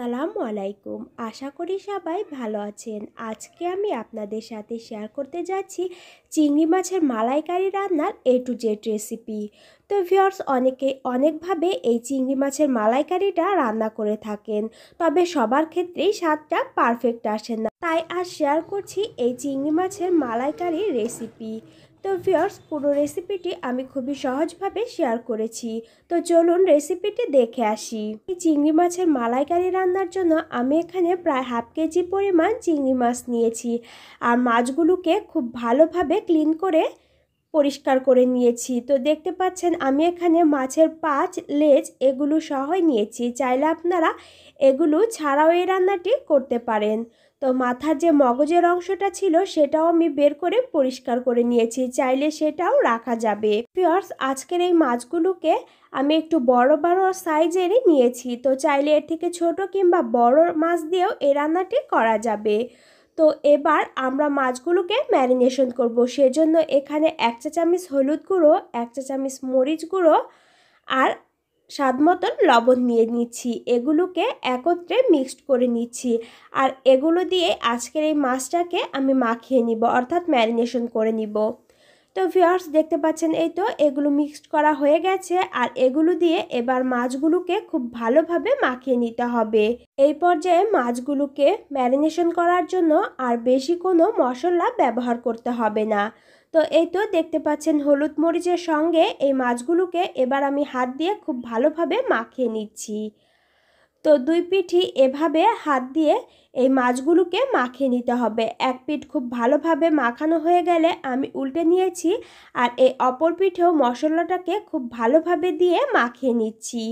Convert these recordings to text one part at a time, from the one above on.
আসসালামু আলাইকুম আশা করি সবাই ভালো আছেন আজকে আমি আপনাদের সাথে শেয়ার করতে যাচ্ছি চিংড়ি মাছের মালাইকারি রান্নার এ টু জেড রেসিপি তো ভিওর্স অনেকে অনেকভাবে এই চিংড়ি মাছের মালাইকারিটা রান্না করে থাকেন তবে সবার ক্ষেত্রেই স্বাদটা পারফেক্ট আসে না তাই আজ শেয়ার করছি এই চিংড়ি মাছের মালাইকারি রেসিপি তো ভিওর্স পুরো রেসিপিটি আমি খুবই সহজভাবে শেয়ার করেছি তো চলুন রেসিপিটি দেখে আসি এই চিংড়ি মাছের মালাইকারি রান্নার জন্য আমি এখানে প্রায় হাফ কেজি পরিমাণ চিংড়ি মাছ নিয়েছি আর মাছগুলোকে খুব ভালোভাবে ক্লিন করে পরিষ্কার করে নিয়েছি তো দেখতে পাচ্ছেন আমি এখানে মাছের পাঁচ লেজ এগুলো সহই নিয়েছি চাইলে আপনারা এগুলো ছাড়াও এই রান্নাটি করতে পারেন তো মাথার যে মগজের অংশটা ছিল সেটাও আমি বের করে পরিষ্কার করে নিয়েছি চাইলে সেটাও রাখা যাবে পিওর্স আজকের এই মাছগুলোকে আমি একটু বড় বড় সাইজেরই নিয়েছি তো চাইলে এর থেকে ছোট কিংবা বড় মাছ দিয়েও এ রান্নাটি করা যাবে তো এবার আমরা মাছগুলোকে ম্যারিনেশন করব সেজন্য এখানে এক চা চামিচ হলুদ গুঁড়ো এক চা চামিচ মরিচ গুঁড়ো আর স্বাদ মতন লবণ নিয়ে নিচ্ছি এগুলোকে একত্রে মিক্সড করে নিচ্ছি আর এগুলো দিয়ে আজকের এই মাছটাকে আমি মাখিয়ে নিব অর্থাৎ ম্যারিনেশন করে নিব তো ভিওয়ার্স দেখতে পাচ্ছেন এই তো এগুলো মিক্সড করা হয়ে গেছে আর এগুলো দিয়ে এবার মাছগুলোকে খুব ভালোভাবে মাখিয়ে নিতে হবে এই পর্যায়ে মাছগুলোকে ম্যারিনেশন করার জন্য আর বেশি কোনো মশলা ব্যবহার করতে হবে না তো এই তো দেখতে পাচ্ছেন হলুদ মরিচের সঙ্গে এই মাছগুলোকে এবার আমি হাত দিয়ে খুব ভালোভাবে মাখিয়ে নিচ্ছি তো দুই পিঠি এভাবে হাত দিয়ে এই মাছগুলোকে মাখিয়ে নিতে হবে এক পিঠ খুব ভালোভাবে মাখানো হয়ে গেলে আমি উল্টে নিয়েছি আর এই অপর পিঠেও মশলাটাকে খুব ভালোভাবে দিয়ে মাখিয়ে নিচ্ছি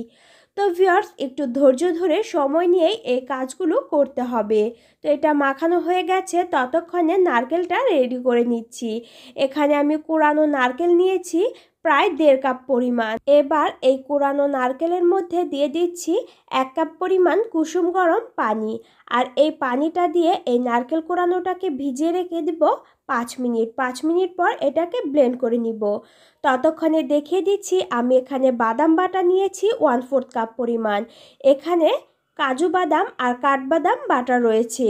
তো ভিউয়ার্স একটু ধৈর্য ধরে সময় নিয়েই এই কাজগুলো করতে হবে তো এটা মাখানো হয়ে গেছে ততক্ষণে নারকেলটা রেডি করে নিচ্ছি এখানে আমি কোরানো নারকেল নিয়েছি প্রায় দেড় কাপ পরিমাণ এবার এই কোরানো নারকেলের মধ্যে দিয়ে দিচ্ছি এক কাপ পরিমাণ কুসুম গরম পানি আর এই পানিটা দিয়ে এই নারকেল কোরানোটাকে ভিজিয়ে রেখে দিব পাঁচ মিনিট পাঁচ মিনিট পর এটাকে ব্লেন্ড করে নিব ততক্ষণে দেখিয়ে দিচ্ছি আমি এখানে বাদাম বাটা নিয়েছি ওয়ান ফোর্থ কাপ পরিমাণ এখানে কাজু বাদাম আর কাঠবাদাম বাটা রয়েছে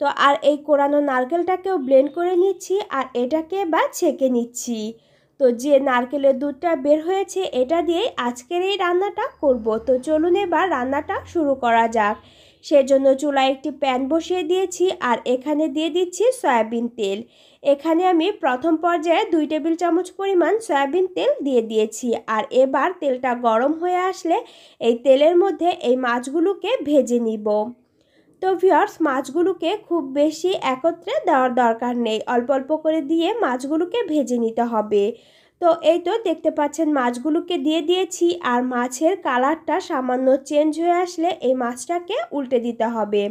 তো আর এই কোরানো নারকেলটাকেও ব্লেন্ড করে নিচ্ছি আর এটাকে বা ছেঁকে নিচ্ছি তো যে নারকেলের দুধটা বের হয়েছে এটা দিয়েই আজকের এই রান্নাটা করব তো চলুন এবার রান্নাটা শুরু করা যাক সেজন্য চুলায় একটি প্যান বসিয়ে দিয়েছি আর এখানে দিয়ে দিচ্ছি সয়াবিন তেল এখানে আমি প্রথম পর্যায়ে দুই টেবিল চামচ পরিমাণ সয়াবিন তেল দিয়ে দিয়েছি আর এবার তেলটা গরম হয়ে আসলে এই তেলের মধ্যে এই মাছগুলোকে ভেজে নিব তো ভিওর্স মাছগুলোকে খুব বেশি একত্রে দেওয়ার দরকার নেই অল্প অল্প করে দিয়ে মাছগুলোকে ভেজে নিতে হবে তো এই তো দেখতে পাচ্ছেন মাছগুলোকে দিয়ে দিয়েছি আর মাছের কালারটা সামান্য চেঞ্জ হয়ে আসলে এই মাছটাকে উল্টে দিতে হবে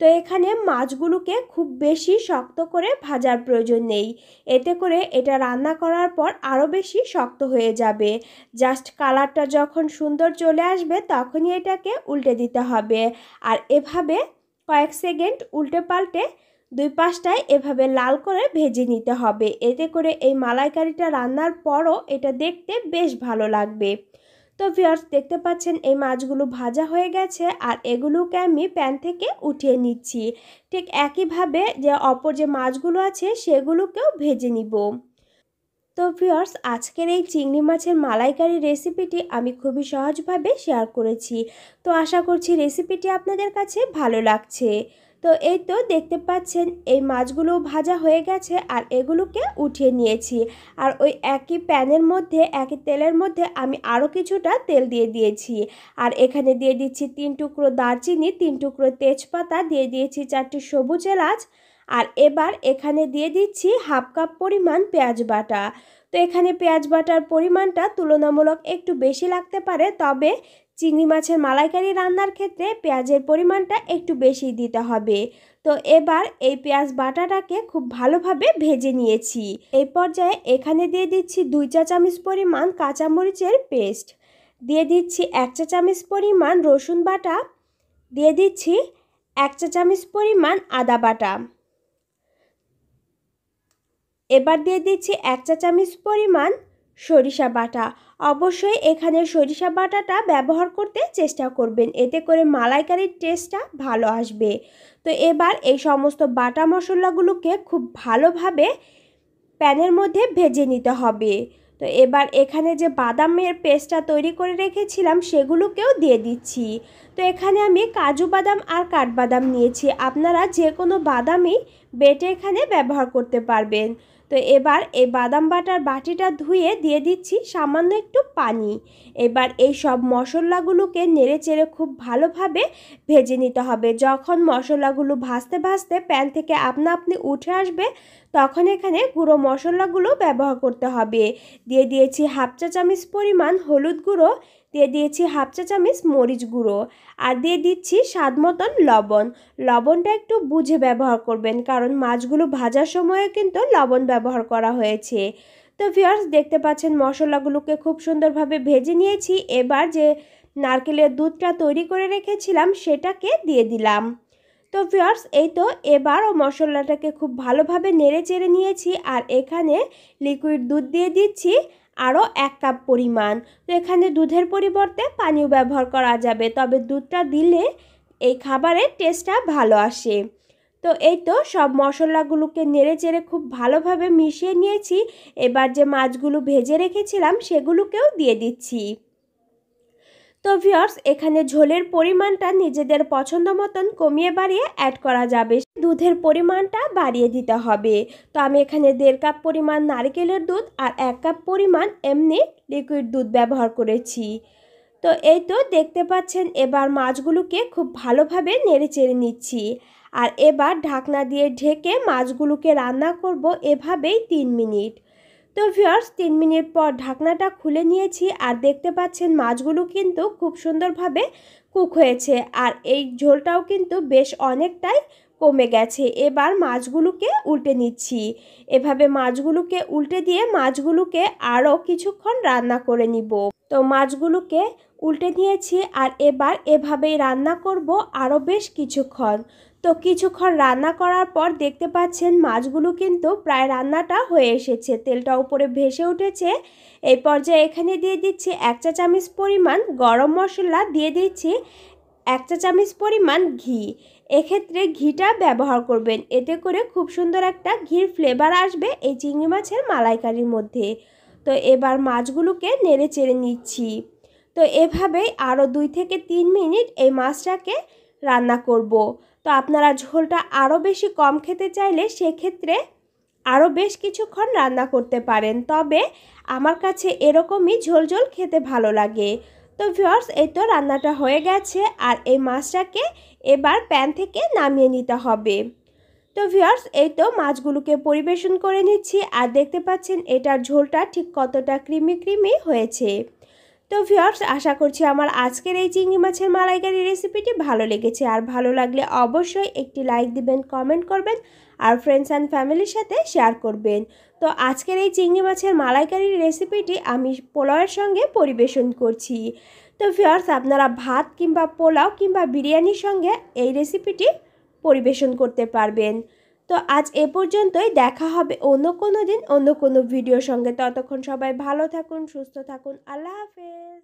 তো এখানে মাছগুলোকে খুব বেশি শক্ত করে ভাজার প্রয়োজন নেই এতে করে এটা রান্না করার পর আরও বেশি শক্ত হয়ে যাবে জাস্ট কালারটা যখন সুন্দর চলে আসবে তখনই এটাকে উল্টে দিতে হবে আর এভাবে কয়েক সেকেন্ড উল্টে পাল্টে দুই পাশটায় এভাবে লাল করে ভেজে নিতে হবে এতে করে এই মালাইকারিটা রান্নার পরও এটা দেখতে বেশ ভালো লাগবে তো ভিওর্স দেখতে পাচ্ছেন এই মাছগুলো ভাজা হয়ে গেছে আর এগুলোকে আমি প্যান থেকে উঠিয়ে নিচ্ছি ঠিক একইভাবে যে অপর যে মাছগুলো আছে সেগুলোকেও ভেজে নিব তো ভিওর্স আজকের এই চিংড়ি মাছের মালাইকারি রেসিপিটি আমি খুবই সহজভাবে শেয়ার করেছি তো আশা করছি রেসিপিটি আপনাদের কাছে ভালো লাগছে তো এই তো দেখতে পাচ্ছেন এই মাছগুলো ভাজা হয়ে গেছে আর এগুলোকে উঠিয়ে নিয়েছি আর ওই একই প্যানের মধ্যে একই তেলের মধ্যে আমি আরও কিছুটা তেল দিয়ে দিয়েছি আর এখানে দিয়ে দিচ্ছি তিন টুকরো দারচিনি তিন টুকরো তেজপাতা দিয়ে দিয়েছি চারটি সবুজ এলাচ আর এবার এখানে দিয়ে দিচ্ছি হাফ কাপ পরিমাণ পেঁয়াজ বাটা তো এখানে পেঁয়াজ বাটার পরিমাণটা তুলনামূলক একটু বেশি লাগতে পারে তবে চিংড়ি মাছের মালাইকারি রান্নার ক্ষেত্রে পেঁয়াজের পরিমাণটা একটু বেশি দিতে হবে তো এবার এই পেঁয়াজ বাটাটাকে খুব ভালোভাবে ভেজে নিয়েছি এই পর্যায়ে এখানে দিয়ে দিচ্ছি দুই চা চামচ পরিমাণ কাঁচামরিচের পেস্ট দিয়ে দিচ্ছি এক চা চামচ পরিমাণ রসুন বাটা দিয়ে দিচ্ছি এক চা চামচ পরিমাণ আদা বাটা এবার দিয়ে দিচ্ছি এক চা চামচ পরিমাণ সরিষা বাটা অবশ্যই এখানে সরিষা বাটাটা ব্যবহার করতে চেষ্টা করবেন এতে করে মালাইকারির টেস্টটা ভালো আসবে তো এবার এই সমস্ত বাটা মশলাগুলোকে খুব ভালোভাবে প্যানের মধ্যে ভেজে নিতে হবে তো এবার এখানে যে বাদামের পেস্টটা তৈরি করে রেখেছিলাম সেগুলোকেও দিয়ে দিচ্ছি তো এখানে আমি কাজু বাদাম আর কাঠবাদাম নিয়েছি আপনারা যে কোনো বাদামই বেটে এখানে ব্যবহার করতে পারবেন তো এবার এই বাদাম বাটার বাটিটা ধুয়ে দিয়ে দিচ্ছি সামান্য একটু পানি এবার এই সব মশলাগুলোকে নেড়ে চেড়ে খুব ভালোভাবে ভেজে নিতে হবে যখন মশলাগুলো ভাজতে ভাজতে প্যান থেকে আপনা আপনি উঠে আসবে তখন এখানে গুঁড়ো মশলাগুলো ব্যবহার করতে হবে দিয়ে দিয়েছি হাফ চা চামচ পরিমাণ হলুদ গুঁড়ো দিয়ে দিয়েছি হাফ চা চামচ মরিচ গুঁড়ো আর দিয়ে দিচ্ছি স্বাদ মতন লবণ লবণটা একটু বুঝে ব্যবহার করবেন কারণ মাছগুলো ভাজার সময়ও কিন্তু লবণ ব্যবহার করা হয়েছে তো ভিওর্স দেখতে পাচ্ছেন মশলাগুলোকে খুব সুন্দরভাবে ভেজে নিয়েছি এবার যে নারকেলের দুধটা তৈরি করে রেখেছিলাম সেটাকে দিয়ে দিলাম তো ভিওর্স এই তো এবারও মশলাটাকে খুব ভালোভাবে নেড়ে চেড়ে নিয়েছি আর এখানে লিকুইড দুধ দিয়ে দিচ্ছি আরও এক কাপ পরিমাণ তো এখানে দুধের পরিবর্তে পানিও ব্যবহার করা যাবে তবে দুধটা দিলে এই খাবারের টেস্টটা ভালো আসে তো এই তো সব মশলাগুলোকে নেড়ে চেড়ে খুব ভালোভাবে মিশিয়ে নিয়েছি এবার যে মাছগুলো ভেজে রেখেছিলাম সেগুলোকেও দিয়ে দিচ্ছি তো ভিওর্স এখানে ঝোলের পরিমাণটা নিজেদের পছন্দ মতন কমিয়ে বাড়িয়ে অ্যাড করা যাবে দুধের পরিমাণটা বাড়িয়ে দিতে হবে তো আমি এখানে দেড় কাপ পরিমাণ নারকেলের দুধ আর এক কাপ পরিমাণ এমনি লিকুইড দুধ ব্যবহার করেছি তো এই তো দেখতে পাচ্ছেন এবার মাছগুলোকে খুব ভালোভাবে নেড়ে চেড়ে নিচ্ছি আর এবার ঢাকনা দিয়ে ঢেকে মাছগুলোকে রান্না করব এভাবেই তিন মিনিট তো ভিওর্স তিন মিনিট পর ঢাকনাটা খুলে নিয়েছি আর দেখতে পাচ্ছেন মাছগুলো কিন্তু খুব সুন্দরভাবে কুক হয়েছে আর এই ঝোলটাও কিন্তু বেশ অনেকটাই কমে গেছে এবার মাছগুলোকে উল্টে নিচ্ছি এভাবে মাছগুলোকে উল্টে দিয়ে মাছগুলোকে আরও কিছুক্ষণ রান্না করে নিব তো মাছগুলোকে উল্টে নিয়েছি আর এবার এভাবেই রান্না করব আরও বেশ কিছুক্ষণ তো কিছুক্ষণ রান্না করার পর দেখতে পাচ্ছেন মাছগুলো কিন্তু প্রায় রান্নাটা হয়ে এসেছে তেলটা উপরে ভেসে উঠেছে এই পর্যায়ে এখানে দিয়ে দিচ্ছি এক চা চামচ পরিমাণ গরম মশলা দিয়ে দিচ্ছি এক চা চামচ পরিমাণ ঘি এক্ষেত্রে ঘিটা ব্যবহার করবেন এতে করে খুব সুন্দর একটা ঘির ফ্লেভার আসবে এই চিংড়ি মাছের মালাইকারির মধ্যে তো এবার মাছগুলোকে নেড়ে চেড়ে নিচ্ছি তো এভাবেই আরও দুই থেকে তিন মিনিট এই মাছটাকে রান্না করব তো আপনারা ঝোলটা আরও বেশি কম খেতে চাইলে সেক্ষেত্রে আরও বেশ কিছুক্ষণ রান্না করতে পারেন তবে আমার কাছে এরকমই ঝোল ঝোল খেতে ভালো লাগে তো ভিওর্স এই তো রান্নাটা হয়ে গেছে আর এই মাছটাকে এবার প্যান থেকে নামিয়ে নিতে হবে তো ভিওর্স এই তো মাছগুলোকে পরিবেশন করে নিচ্ছি আর দেখতে পাচ্ছেন এটার ঝোলটা ঠিক কতটা ক্রিমি ক্রিমি হয়েছে তো ভিউয়ার্স আশা করছি আমার আজকের এই চিংড়ি মাছের মালাইকারি রেসিপিটি ভালো লেগেছে আর ভালো লাগলে অবশ্যই একটি লাইক দিবেন কমেন্ট করবেন আর ফ্রেন্ডস অ্যান্ড ফ্যামিলির সাথে শেয়ার করবেন তো আজকের এই চিংড়ি মাছের মালাইকারি রেসিপিটি আমি পোলাওয়ের সঙ্গে পরিবেশন করছি তো ভিউয়ার্স আপনারা ভাত কিংবা পোলাও কিংবা বিরিয়ানির সঙ্গে এই রেসিপিটি পরিবেশন করতে পারবেন তো আজ এ পর্যন্তই দেখা হবে অন্য কোনো দিন অন্য কোনো ভিডিওর সঙ্গে ততক্ষণ সবাই ভালো থাকুন সুস্থ থাকুন আল্লাহ হাফেজ